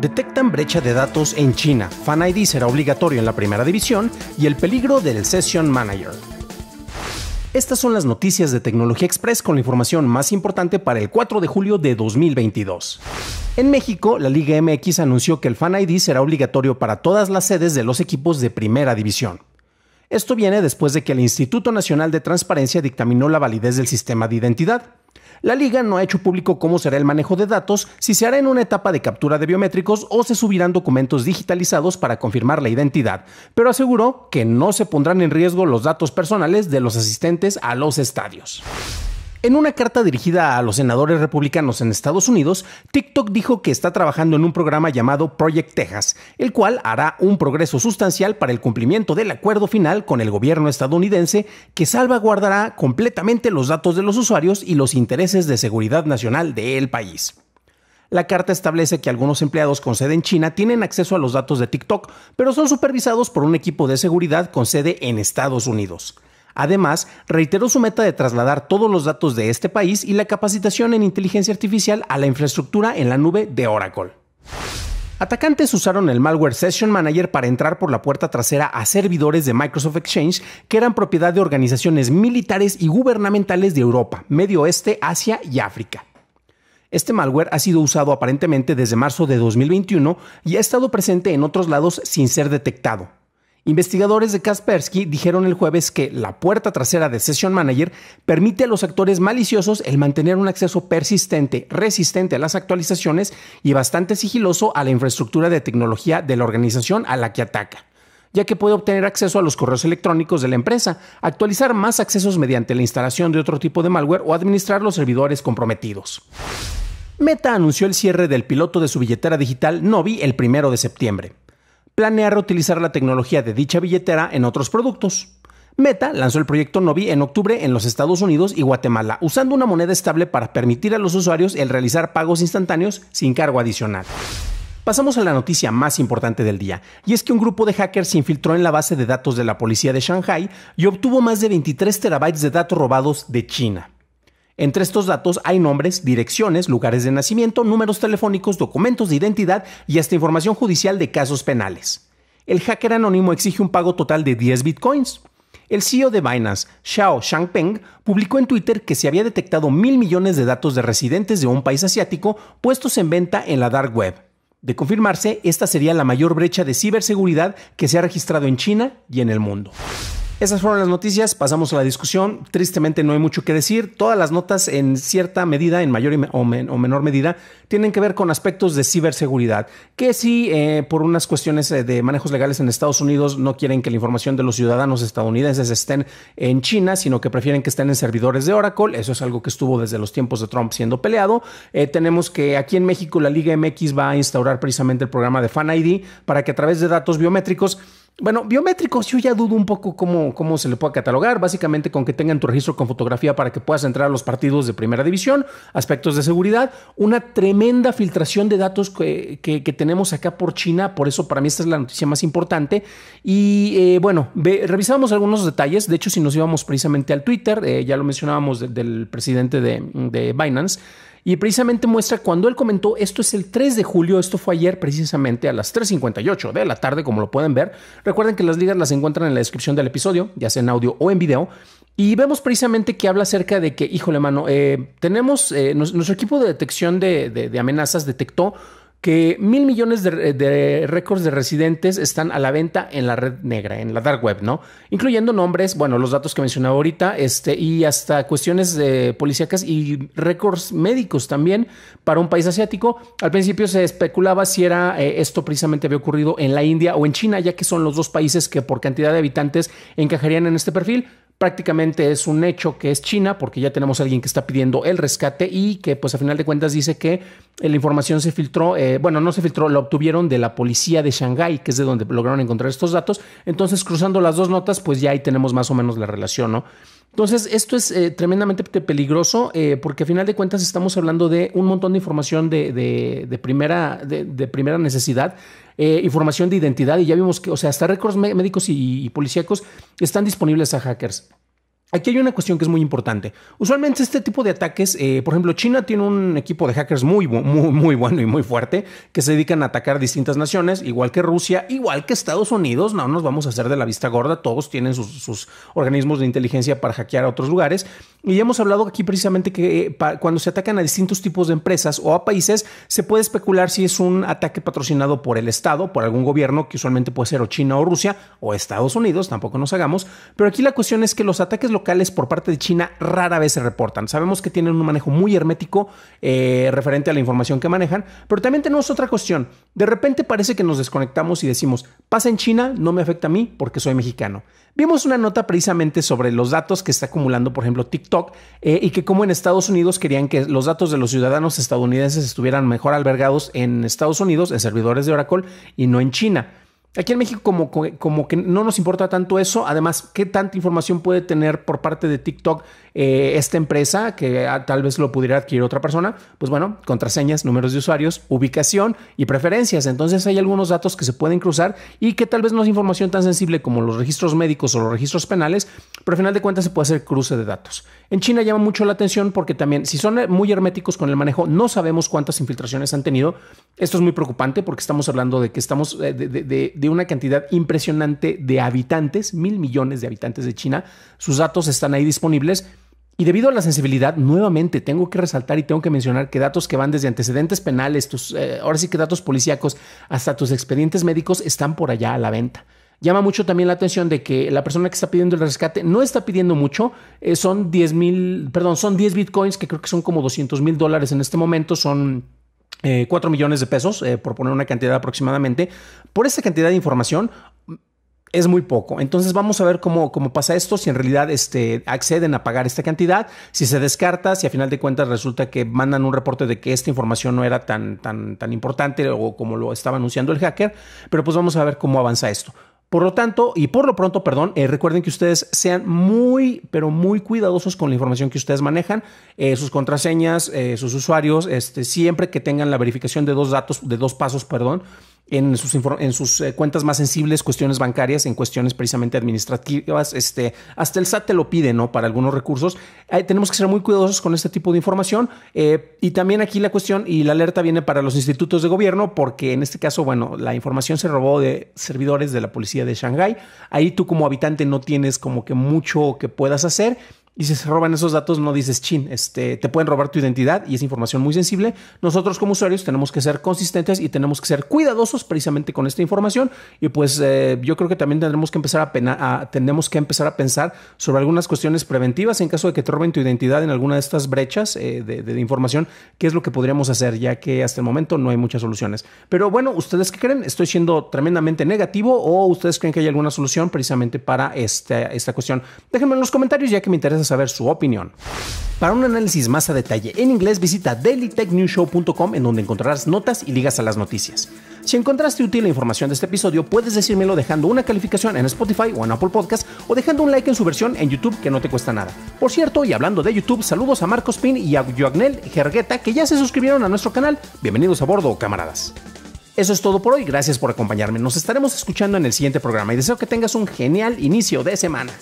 Detectan brecha de datos en China, Fan ID será obligatorio en la primera división y el peligro del Session Manager. Estas son las noticias de Tecnología Express con la información más importante para el 4 de julio de 2022. En México, la Liga MX anunció que el Fan ID será obligatorio para todas las sedes de los equipos de primera división. Esto viene después de que el Instituto Nacional de Transparencia dictaminó la validez del sistema de identidad. La liga no ha hecho público cómo será el manejo de datos, si se hará en una etapa de captura de biométricos o se subirán documentos digitalizados para confirmar la identidad, pero aseguró que no se pondrán en riesgo los datos personales de los asistentes a los estadios. En una carta dirigida a los senadores republicanos en Estados Unidos, TikTok dijo que está trabajando en un programa llamado Project Texas, el cual hará un progreso sustancial para el cumplimiento del acuerdo final con el gobierno estadounidense que salvaguardará completamente los datos de los usuarios y los intereses de seguridad nacional del país. La carta establece que algunos empleados con sede en China tienen acceso a los datos de TikTok, pero son supervisados por un equipo de seguridad con sede en Estados Unidos. Además, reiteró su meta de trasladar todos los datos de este país y la capacitación en inteligencia artificial a la infraestructura en la nube de Oracle. Atacantes usaron el malware Session Manager para entrar por la puerta trasera a servidores de Microsoft Exchange que eran propiedad de organizaciones militares y gubernamentales de Europa, Medio Oeste, Asia y África. Este malware ha sido usado aparentemente desde marzo de 2021 y ha estado presente en otros lados sin ser detectado, Investigadores de Kaspersky dijeron el jueves que la puerta trasera de Session Manager permite a los actores maliciosos el mantener un acceso persistente, resistente a las actualizaciones y bastante sigiloso a la infraestructura de tecnología de la organización a la que ataca ya que puede obtener acceso a los correos electrónicos de la empresa, actualizar más accesos mediante la instalación de otro tipo de malware o administrar los servidores comprometidos. Meta anunció el cierre del piloto de su billetera digital Novi el primero de septiembre. Planear reutilizar la tecnología de dicha billetera en otros productos. Meta lanzó el proyecto Novi en octubre en los Estados Unidos y Guatemala, usando una moneda estable para permitir a los usuarios el realizar pagos instantáneos sin cargo adicional. Pasamos a la noticia más importante del día, y es que un grupo de hackers se infiltró en la base de datos de la policía de Shanghai y obtuvo más de 23 terabytes de datos robados de China. Entre estos datos hay nombres, direcciones, lugares de nacimiento, números telefónicos, documentos de identidad y hasta información judicial de casos penales. El hacker anónimo exige un pago total de 10 bitcoins. El CEO de Binance, Xiao Shangpeng, publicó en Twitter que se había detectado mil millones de datos de residentes de un país asiático puestos en venta en la dark web. De confirmarse, esta sería la mayor brecha de ciberseguridad que se ha registrado en China y en el mundo. Esas fueron las noticias, pasamos a la discusión. Tristemente no hay mucho que decir. Todas las notas en cierta medida, en mayor o, menor medida, tienen que ver con aspectos de ciberseguridad, que si eh, por unas cuestiones eh, de manejos legales en Estados Unidos no quieren que la información de los ciudadanos estadounidenses estén en China, sino que prefieren que estén en servidores de Oracle. Eso es algo que estuvo desde los tiempos de Trump siendo peleado. Eh, tenemos que aquí en México la Liga MX va a instaurar precisamente el programa de Fan ID para que a través de datos biométricos bueno, biométricos yo ya dudo un poco cómo, cómo se le pueda catalogar, básicamente con que tengan tu registro con fotografía para que puedas entrar a los partidos de primera división, aspectos de seguridad, una tremenda filtración de datos que, tenemos acá por China, por eso para mí esta es la noticia más importante. Y eh, bueno, revisábamos revisamos algunos detalles, de hecho si nos íbamos precisamente al Twitter, eh, ya lo mencionábamos del presidente de, de Binance, y precisamente muestra cuando él comentó, esto es el 3 de julio, esto fue ayer precisamente a las 3.58 de la tarde, como lo pueden ver. Recuerden que las ligas las encuentran en la descripción del episodio, ya sea en audio o en video. Y vemos precisamente que habla acerca de que, híjole, mano, eh, tenemos eh, nuestro equipo de detección de amenazas detectó que mil millones de, récords de residentes están a la venta en la red negra, en la dark web, ¿no? Incluyendo nombres, bueno, los datos que mencionaba ahorita, este, y hasta cuestiones de policíacas y récords médicos también para un país asiático. Al principio se especulaba si era eh, esto precisamente había ocurrido en la India o en China, ya que son los dos países que por cantidad de habitantes encajarían en este perfil prácticamente es un hecho que es China, porque ya tenemos alguien que está pidiendo el rescate y que pues a final de cuentas dice que eh, la información se filtró, eh, bueno, no se filtró, la obtuvieron de la policía de Shanghái, que es de donde lograron encontrar estos datos. Entonces, cruzando las dos notas, pues ya ahí tenemos más o menos la relación, ¿no? Entonces, esto es eh, tremendamente peligroso eh, porque a final de cuentas estamos hablando de un montón de información de, primera, de, primera necesidad, eh, información de identidad y ya vimos que, o sea, hasta récords médicos y, y policíacos están disponibles a hackers. Aquí hay una cuestión que es muy importante. Usualmente este tipo de ataques, eh, por ejemplo, China tiene un equipo de hackers muy, muy, muy bueno y muy fuerte que se dedican a atacar distintas naciones, igual que Rusia, igual que Estados Unidos. No nos vamos a hacer de la vista gorda. Todos tienen sus, organismos de inteligencia para hackear a otros lugares. Y hemos hablado aquí precisamente que eh, cuando se atacan a distintos tipos de empresas o a países, se puede especular si es un ataque patrocinado por el Estado, por algún gobierno, que usualmente puede ser o China o Rusia o Estados Unidos, tampoco nos hagamos. Pero aquí la cuestión es que los ataques lo por parte de China rara vez se reportan. Sabemos que tienen un manejo muy hermético eh, referente a la información que manejan, pero también tenemos otra cuestión. De repente parece que nos desconectamos y decimos, pasa en China, no me afecta a mí porque soy mexicano. Vimos una nota precisamente sobre los datos que está acumulando, por ejemplo, TikTok eh, y que como en Estados Unidos querían que los datos de los ciudadanos estadounidenses estuvieran mejor albergados en Estados Unidos, en servidores de Oracle y no en China. Aquí en México como, como que no nos importa tanto eso. Además, ¿qué tanta información puede tener por parte de TikTok eh, esta empresa que ah, tal vez lo pudiera adquirir otra persona? Pues bueno, contraseñas, números de usuarios, ubicación y preferencias. Entonces hay algunos datos que se pueden cruzar y que tal vez no es información tan sensible como los registros médicos o los registros penales, pero al final de cuentas se puede hacer cruce de datos. En China llama mucho la atención porque también si son eh, muy herméticos con el manejo, no sabemos cuántas infiltraciones han tenido. Esto es muy preocupante porque estamos hablando de que estamos eh, de de una cantidad impresionante de habitantes, mil millones de habitantes de China. Sus datos están ahí disponibles. Y debido a la sensibilidad, nuevamente tengo que resaltar y tengo que mencionar que datos que van desde antecedentes penales, tus, eh, ahora sí que datos policíacos, hasta tus expedientes médicos están por allá a la venta. Llama mucho también la atención de que la persona que está pidiendo el rescate no está pidiendo mucho, eh, son 10 mil, perdón, son 10 bitcoins que creo que son como 200 mil dólares en este momento, son 4 eh, millones de pesos, eh, por poner una cantidad aproximadamente, por esta cantidad de información mm, es muy poco. Entonces vamos a ver cómo, cómo pasa esto, si en realidad este, acceden a pagar esta cantidad, si se descarta, si a final de cuentas resulta que mandan un reporte de que esta información no era tan, tan, tan importante o como lo estaba anunciando el hacker, pero pues vamos a ver cómo avanza esto. Por lo tanto, y por lo pronto, perdón, eh, recuerden que ustedes sean muy, pero muy cuidadosos con la información que ustedes manejan, eh, sus contraseñas, eh, sus usuarios, este, siempre que tengan la verificación de dos datos, de dos pasos, perdón, en sus, en sus eh, cuentas más sensibles, cuestiones bancarias, en cuestiones precisamente administrativas. Este, hasta el SAT te lo pide, ¿no? Para algunos recursos. tenemos que ser muy cuidadosos con este tipo de información. Eh, y también aquí la cuestión y la alerta viene para los institutos de gobierno, porque en este caso, bueno, la información se robó de servidores de la policía de Shanghái. Ahí tú como habitante no tienes como que mucho que puedas hacer y si se roban esos datos, no dices chin, este, te pueden robar tu identidad y es información muy sensible. Nosotros como usuarios tenemos que ser consistentes y tenemos que ser cuidadosos precisamente con esta información. Y pues eh, yo creo que también tendremos que empezar a, a, que empezar a pensar sobre algunas cuestiones preventivas en caso de que te roben tu identidad en alguna de estas brechas eh, de, información. ¿Qué es lo que podríamos hacer? Ya que hasta el momento no hay muchas soluciones. Pero bueno, ¿ustedes qué creen? ¿Estoy siendo tremendamente negativo o ustedes creen que hay alguna solución precisamente para esta, esta cuestión? Déjenme en los comentarios ya que me interesa saber su opinión. Para un análisis más a detalle en inglés, visita dailytechnewshow.com en donde encontrarás notas y ligas a las noticias. Si encontraste útil la información de este episodio, puedes decírmelo dejando una calificación en Spotify o en Apple Podcast o dejando un like en su versión en YouTube que no te cuesta nada. Por cierto, y hablando de YouTube, saludos a Marcos Pin y a Joagnel Gergueta que ya se suscribieron a nuestro canal. Bienvenidos a bordo, camaradas. Eso es todo por hoy, gracias por acompañarme. Nos estaremos escuchando en el siguiente programa y deseo que tengas un genial inicio de semana.